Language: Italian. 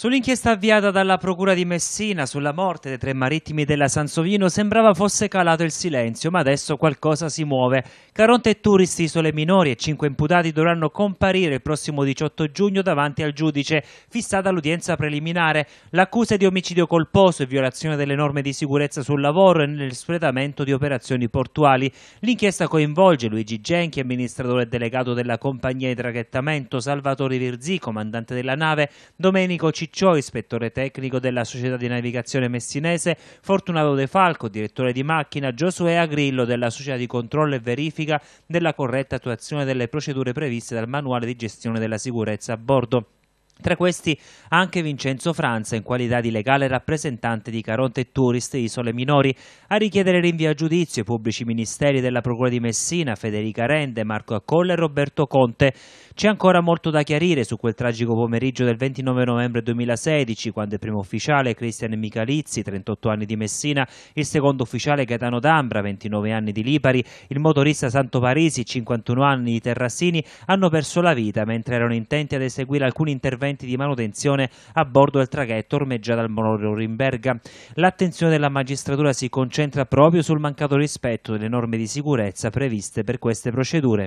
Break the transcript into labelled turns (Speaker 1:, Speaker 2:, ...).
Speaker 1: Sull'inchiesta avviata dalla Procura di Messina sulla morte dei tre marittimi della Sansovino sembrava fosse calato il silenzio, ma adesso qualcosa si muove. Caronte e Turisti, isole minori e cinque imputati dovranno comparire il prossimo 18 giugno davanti al giudice, fissata l'udienza preliminare. L'accusa è di omicidio colposo e violazione delle norme di sicurezza sul lavoro e nell'espletamento di operazioni portuali. L'inchiesta coinvolge Luigi Genchi, amministratore delegato della compagnia di traghettamento, Salvatore Virzì, comandante della nave, Domenico Ciccioli, Cicciò, ispettore tecnico della società di navigazione messinese, Fortunato De Falco, direttore di macchina, Giosuè Agrillo della società di controllo e verifica della corretta attuazione delle procedure previste dal manuale di gestione della sicurezza a bordo. Tra questi anche Vincenzo Franza, in qualità di legale rappresentante di Caronte Tourist Isole Minori, a richiedere rinvio a giudizio i pubblici ministeri della Procura di Messina, Federica Rende, Marco Accolla e Roberto Conte. C'è ancora molto da chiarire su quel tragico pomeriggio del 29 novembre 2016, quando il primo ufficiale Cristian Michalizzi, 38 anni di Messina, il secondo ufficiale Gaetano D'Ambra, 29 anni di Lipari, il motorista Santo Parisi, 51 anni di Terrassini, hanno perso la vita mentre erano intenti ad eseguire alcuni interventi interventi di manutenzione a bordo del traghetto ormeggiato al Monoro Rimberga. L'attenzione della magistratura si concentra proprio sul mancato rispetto delle norme di sicurezza previste per queste procedure.